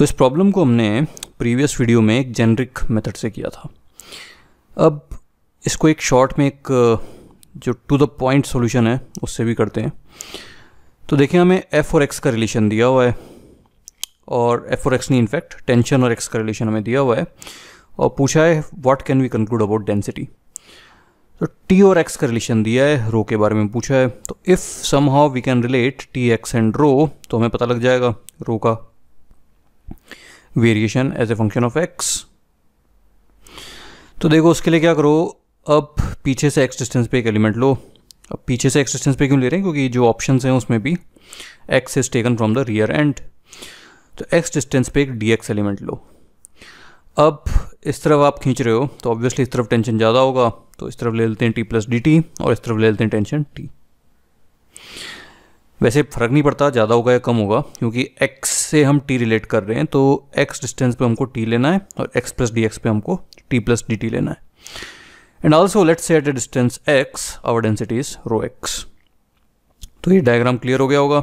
तो इस प्रॉब्लम को हमने प्रीवियस वीडियो में एक जेनरिक मेथड से किया था अब इसको एक शॉर्ट में एक जो टू द पॉइंट सॉल्यूशन है उससे भी करते हैं तो देखें हमें एफ़ और एक्स का रिलेशन दिया हुआ है और एफ़ और एक्स ने इनफैक्ट टेंशन और एक्स का रिलेशन हमें दिया हुआ है और पूछा है what can we conclude about density तो टी और एक्स का रिलेशन दिया है रो के बारे में पूछा है तो if somehow we can relate T X and rho तो हमें पता लग जाएगा रो का variation as a function of X तो देखो उसके लिए क्या करो अब पीछे से एक्स डिस्टेंस पे एक एलिमेंट लो अब पीछे से एक्स डिस्टेंस पे क्यों ले रहे हैं क्योंकि जो ऑप्शन हैं उसमें भी X is taken from the rear end तो एक्स डिस्टेंस पे एक डी एक्स एलिमेंट लो अब इस तरफ आप खींच रहे हो तो ऑब्वियसली इस तरफ टेंशन ज़्यादा होगा तो इस तरफ ले लेते हैं टी प्लस डी टी और इस तरफ ले लेते हैं टेंशन टी वैसे फ़र्क नहीं पड़ता ज़्यादा होगा या कम होगा क्योंकि x से हम t रिलेट कर रहे हैं तो x डिस्टेंस पे हमको t लेना है और x प्लस डी पे हमको t प्लस डी लेना है and also let's say at a distance x our density is rho x तो ये डायग्राम क्लियर हो गया होगा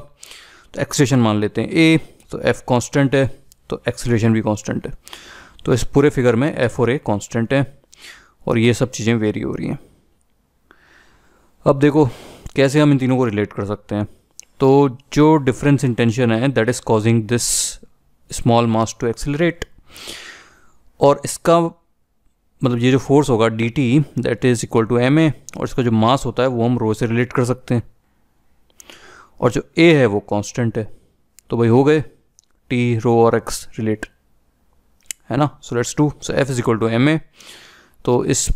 तो एक्सलेशन मान लेते हैं ए तो एफ कॉन्स्टेंट है तो एक्सलेशन भी कॉन्स्टेंट है तो इस पूरे फिगर में एफ और ए कॉन्स्टेंट है और ये सब चीज़ें वेरी हो रही हैं अब देखो कैसे हम इन तीनों को रिलेट कर सकते हैं तो जो डिफरेंस इन टेंशन है that is causing this small mass to accelerate और इसका मतलब ये जो फोर्स होगा D T that is equal to M A और इसका जो मास होता है वो हम रो से रिलेट कर सकते हैं और जो ए है वो कॉन्स्टेंट है तो भाई हो गए टी रो और एक्स रिलेट है ना so let's to so F is equal to M A तो इस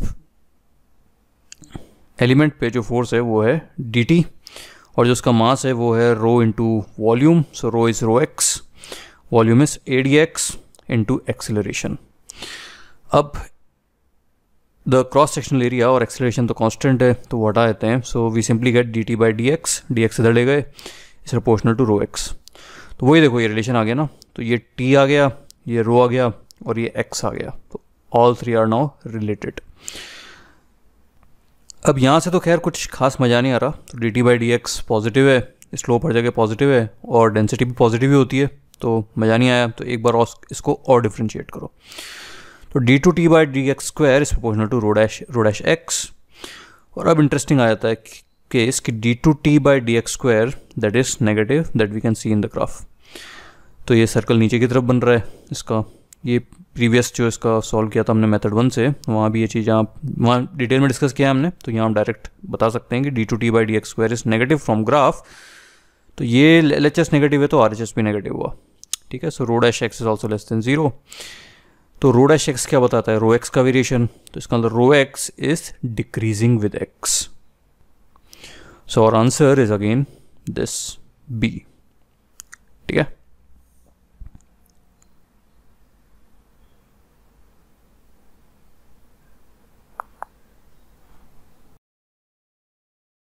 एलिमेंट पे जो फोर्स है वो है डी टी और जो उसका मास है वो है rho into volume so rho is rho X volume is A D X into acceleration अब द क्रॉस सेक्शनल एरिया और एक्सेलरेशन तो कांस्टेंट है तो वटा हटा देते हैं so we simply get D T by D X D X इधर ले गए इस प्रोपोर्शनल टू रो एक्स तो वही देखो ये रिलेशन आ गया ना तो ये टी आ गया ये रो आ गया और ये एक्स आ गया तो all three are now related अब यहाँ से तो खैर कुछ खास मज़ा नहीं आ रहा तो D T by D X positive है स्लोप हर जगह पॉजिटिव है और डेंसिटी भी पॉजिटिव ही होती है तो मज़ा नहीं आया तो एक बार और इसको और डिफ्रेंशिएट करो तो D two T by D X square is proportional to rho dash rho dash X और अब इंटरेस्टिंग आ जाता है केस कि D two T by D X square that is negative that we can see in the graph तो ये circle नीचे की तरफ बन रहा है इसका ये प्रीवियस जो इसका सॉल्व किया था हमने मेथड वन से वहाँ भी ये चीज़ आप वहाँ डिटेल में डिस्कस किया हमने तो यहाँ हम डायरेक्ट बता सकते हैं कि D two T by D X square is negative from graph तो ये एल एच एस नेगेटिव है तो आर एच एस भी नेगेटिव हुआ ठीक है so rho dash X is also less than zero तो रोड एश एक्स क्या बताता है रो एक्स का वेरिएशन तो इसका मतलब rho X is decreasing with X so our answer is again this B ठीक है